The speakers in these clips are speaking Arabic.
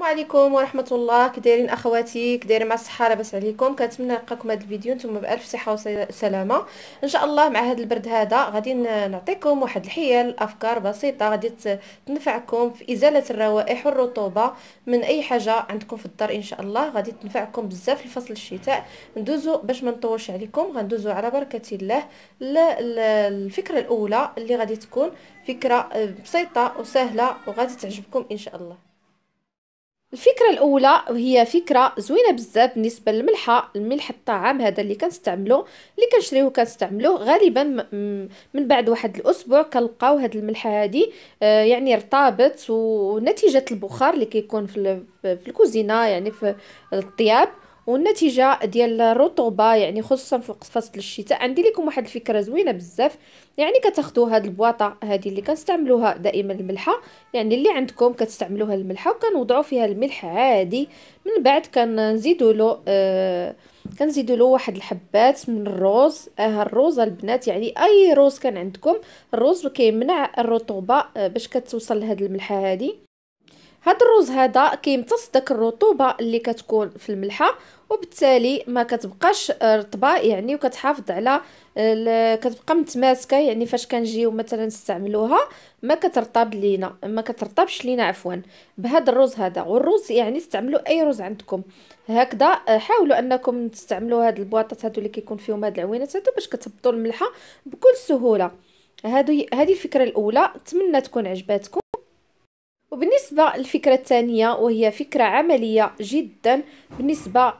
السلام عليكم ورحمه الله كدايرين اخواتي كدايرين مع الصحه لاباس عليكم كنتمنى نلقاكم هذا الفيديو نتوما بالف صحه وسلامه ان شاء الله مع هذا البرد هذا غادي نعطيكم واحد الحيل افكار بسيطه غادي تنفعكم في ازاله الروائح والرطوبه من اي حاجه عندكم في الدار ان شاء الله غادي تنفعكم بزاف في فصل الشتاء ندوزو باش ما نطولش عليكم غندوزو على بركه الله الفكره الاولى اللي غادي تكون فكره آه، بسيطه وسهله وغادي تعجبكم ان شاء الله الفكره الاولى وهي فكره زوينه بزاف بالنسبه للملحه الملح الطعام هذا اللي كنستعملوه اللي كنشريوه كنستعملوه غالبا من بعد واحد الاسبوع كنلقاو هاد الملحه هادي آه يعني رطابت ونتيجه البخار اللي كيكون في الكوزينه يعني في الطياب والنتيجه ديال الرطوبه يعني خصوصا في فصل الشتاء عندي لكم واحد الفكره زوينه بزاف يعني كتاخذوا هاد البواطه هذه اللي كنستعملوها دائما الملحه يعني اللي عندكم كتستعملوها الملحه وكنوضعوا فيها الملح عادي من بعد كنزيدوا له آه كنزيدوا له واحد الحبات من الروز ها آه، الروز البنات يعني اي روز كان عندكم الروز كيمنع الرطوبه آه، باش كتوصل لهاد الملحه هذه هاد الرز هذا كيمتص داك الرطوبه اللي كتكون في الملحه وبالتالي ما كتبقاش رطبه يعني وكتحافظ على كتبقى متماسكه يعني فاش كنجيو مثلا نستعملوها ما كترطب لينا ما كترطبش لينا عفوا بهذا الرز هذا والرز يعني استعملوا اي رز عندكم هكذا حاولوا انكم تستعملوا هاد البواطات هادو اللي كيكون فيهم هاد العوينات هادو باش كتهبطوا الملحه بكل سهوله هادو هذه الفكره الاولى نتمنى تكون عجباتكم وبالنسبة للفكرة الثانية وهي فكرة عملية جدا بالنسبة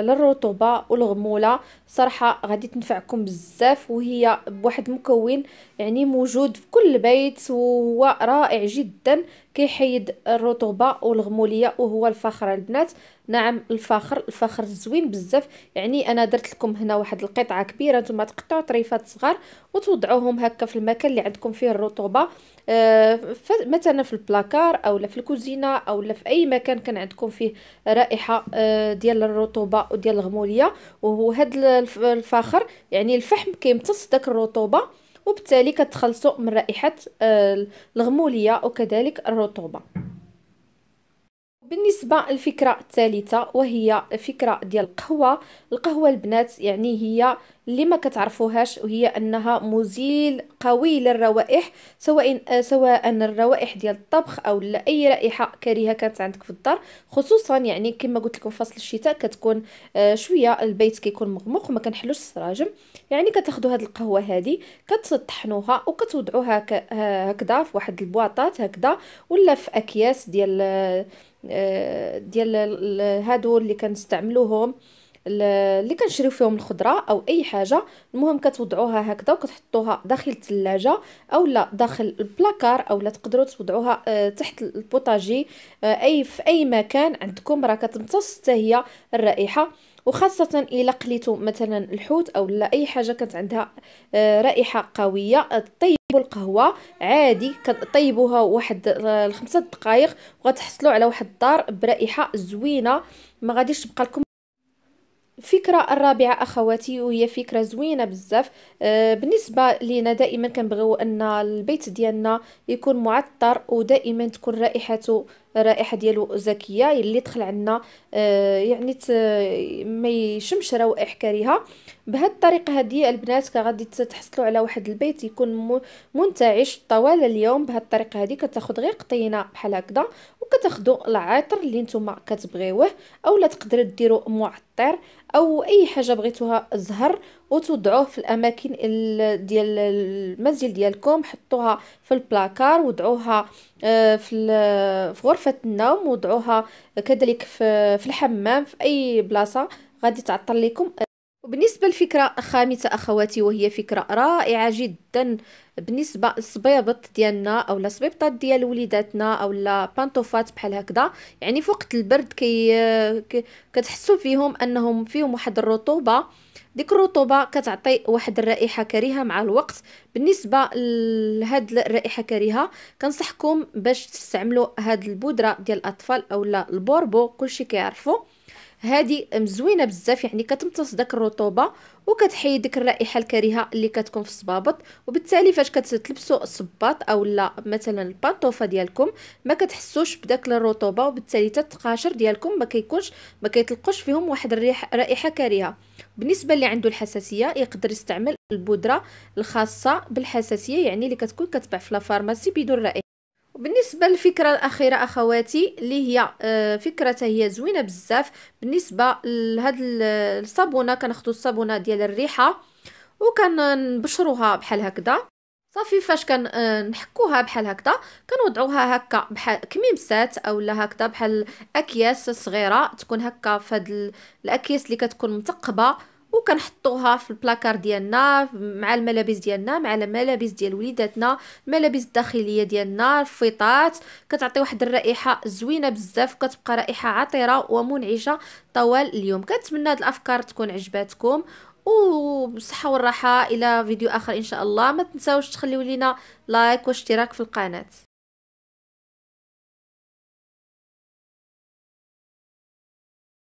للرطوبة والغمولة صراحة غادي تنفعكم بزاف وهي بواحد مكون يعني موجود في كل بيت وهو رائع جدا كيحيد الرطوبه والغموليه وهو الفخر البنات نعم الفخر الفخر زوين بزاف يعني انا درت لكم هنا واحد القطعه كبيره نتوما تقطعوا طريفات صغار وتوضعوهم هكا في المكان اللي عندكم فيه الرطوبه آه مثلا في البلاكار اولا في الكوزينه اولا في اي مكان كان عندكم فيه رائحه آه ديال الرطوبه وديال الغموليه وهو هذا الفخر يعني الفحم كيمتص داك الرطوبه وبالتالي كتخلصوا من رائحه آه، الغموليه وكذلك الرطوبه بالنسبة للفكرة الثالثة وهي فكرة ديال القهوة القهوة البنات يعني هي اللي ما كتعرفوهاش وهي انها مزيل قوي للروائح سواء سواء الروائح ديال الطبخ او لا اي رائحه كريهه كانت عندك في الدار خصوصا يعني كما قلت لكم فصل الشتاء كتكون آه، شويه البيت كيكون مغمق وما كنحلوش السراجم يعني كتاخذوا هذه القهوه هذه كتطحنوها وكتوضعوها هكذا في واحد البواطات هكذا ولا في اكياس ديال آه، آه، ديال هادو اللي كنستعملوهم اللي كنشريو فيهم الخضره او اي حاجه المهم كتوضعوها هكذا وكتحطوها داخل الثلاجه لا داخل البلاكار اولا تقدروا توضعوها آه، تحت البوطاجي آه، اي في اي مكان عندكم راه كتمتص حتى هي الرائحه وخاصة إلا قليتو مثلا الحوت أو لا أي حاجة كانت عندها رائحة قوية طيب كطيبوا القهوه عادي كطيبوها واحد آه، الخمسة دقائق وغتحصلوا على واحد الدار برائحه زوينه ما غاديش تبقى لكم الفكره الرابعه اخواتي وهي فكره زوينه بزاف آه بالنسبه لينا دائما كنبغيو ان البيت ديالنا يكون معطر ودائما تكون رائحته رائحه ديالو زكيه اللي دخل عندنا آه، يعني ما يشمش روائح كريهه بهذه الطريقه هذه البنات غادي تحصلوا على واحد البيت يكون منتعش طوال اليوم بهذه الطريقه هذه كتاخذ غير قطينه بحال هكذا وكتاخذوا العطر اللي نتوما كتبغيوه اولا تقدروا ديروا معطر او اي حاجه بغيتوها زهر وتوضعوه في الاماكن ديال المنزل ديالكم حطوها في البلاكار وضعوها آه، في في غرفه النوم وضعوها كذلك في الحمام في اي بلاصه غادي تعطل لكم وبالنسبة للفكرة الخامسة أخواتي وهي فكرة رائعة جدا بالنسبة لصبيبط ديالنا أو الصبيبطات ديال وليداتنا أو بانطوفات بحال هكذا يعني في وقت البرد كي, كي كتحسوا فيهم أنهم فيهم واحد الرطوبة ديك الرطوبه كتعطي واحد الرائحه كريهه مع الوقت بالنسبه لهاد الرائحه كريهه كنصحكم باش تستعملوا هاد البودره ديال الاطفال اولا البوربو كلشي كيعرفوا هذه مزوينه بزاف يعني كتمتص داك الرطوبه وكتحيد ديك الرائحه الكريهه اللي كتكون في الصبابط وبالتالي فاش كتلبسوا الصباط اولا مثلا البانطوفه ديالكم ما كتحسوش بداك الرطوبه وبالتالي حتى التقاشر ديالكم ما كيكونش ما كيطلقوش فيهم واحد الريح رائحه كريهه بالنسبه اللي عنده الحساسيه يقدر يستعمل البودره الخاصه بالحساسيه يعني اللي كتكون كتباع في لافارماسي بدون رائحه بالنسبه للفكره الاخيره اخواتي اللي هي آه، فكره هي زوينه بزاف بالنسبه لهاد الصابونه كناخدو الصابونه ديال الريحه وكنبشروها بحال هكذا صافي فاش كنحكوها آه، بحال هكذا كنوضعوها هكا بحال كميمسات اولا هكذا بحال اكياس صغيره تكون هكا فهاد الاكياس اللي كتكون متقبه وكنحطوها في البلاكار ديالنا مع الملابس ديالنا مع الملابس ديال وليداتنا الملابس الداخليه ديالنا الفيطات كتعطي واحد الرائحه زوينه بزاف كتبقى رائحه عطره ومنعشه طوال اليوم كنتمنى هاد الافكار تكون عجباتكم وبالصحه والراحه الى فيديو اخر ان شاء الله ما تنساوش تخليو لينا لايك واشتراك في القناه